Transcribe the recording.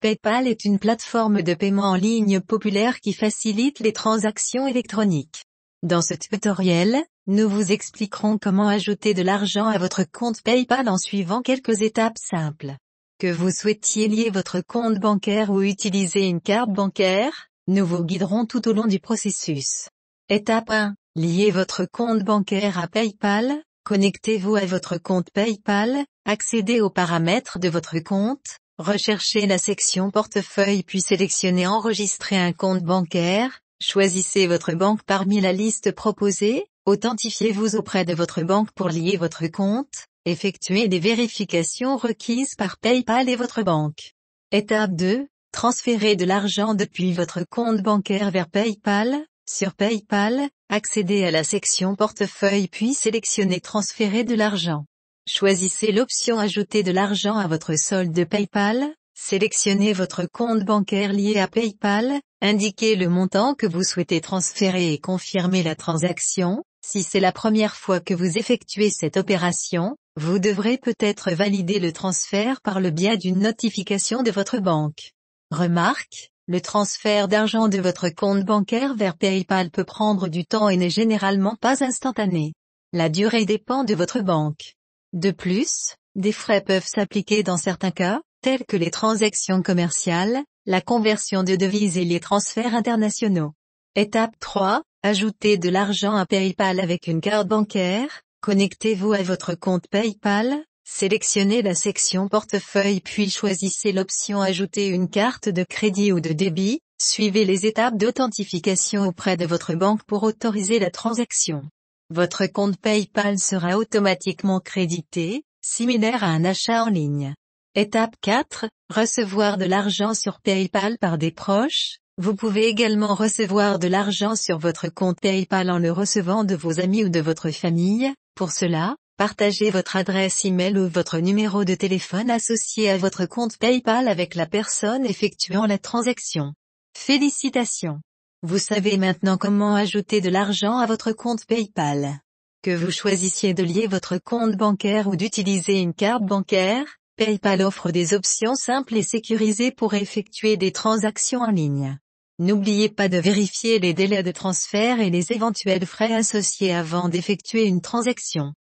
PayPal est une plateforme de paiement en ligne populaire qui facilite les transactions électroniques. Dans ce tutoriel, nous vous expliquerons comment ajouter de l'argent à votre compte PayPal en suivant quelques étapes simples. Que vous souhaitiez lier votre compte bancaire ou utiliser une carte bancaire, nous vous guiderons tout au long du processus. Étape 1. Liez votre compte bancaire à PayPal, connectez-vous à votre compte PayPal, accédez aux paramètres de votre compte, Recherchez la section portefeuille puis sélectionnez enregistrer un compte bancaire, choisissez votre banque parmi la liste proposée, authentifiez-vous auprès de votre banque pour lier votre compte, effectuez des vérifications requises par PayPal et votre banque. Étape 2. Transférez de l'argent depuis votre compte bancaire vers PayPal. Sur PayPal, accédez à la section portefeuille puis sélectionnez Transférer de l'argent. Choisissez l'option Ajouter de l'argent à votre solde PayPal, sélectionnez votre compte bancaire lié à PayPal, indiquez le montant que vous souhaitez transférer et confirmez la transaction. Si c'est la première fois que vous effectuez cette opération, vous devrez peut-être valider le transfert par le biais d'une notification de votre banque. Remarque, le transfert d'argent de votre compte bancaire vers PayPal peut prendre du temps et n'est généralement pas instantané. La durée dépend de votre banque. De plus, des frais peuvent s'appliquer dans certains cas, tels que les transactions commerciales, la conversion de devises et les transferts internationaux. Étape 3. Ajoutez de l'argent à PayPal avec une carte bancaire. Connectez-vous à votre compte PayPal. Sélectionnez la section portefeuille puis choisissez l'option Ajouter une carte de crédit ou de débit. Suivez les étapes d'authentification auprès de votre banque pour autoriser la transaction. Votre compte PayPal sera automatiquement crédité, similaire à un achat en ligne. Étape 4. Recevoir de l'argent sur PayPal par des proches. Vous pouvez également recevoir de l'argent sur votre compte PayPal en le recevant de vos amis ou de votre famille. Pour cela, partagez votre adresse email ou votre numéro de téléphone associé à votre compte PayPal avec la personne effectuant la transaction. Félicitations vous savez maintenant comment ajouter de l'argent à votre compte PayPal. Que vous choisissiez de lier votre compte bancaire ou d'utiliser une carte bancaire, PayPal offre des options simples et sécurisées pour effectuer des transactions en ligne. N'oubliez pas de vérifier les délais de transfert et les éventuels frais associés avant d'effectuer une transaction.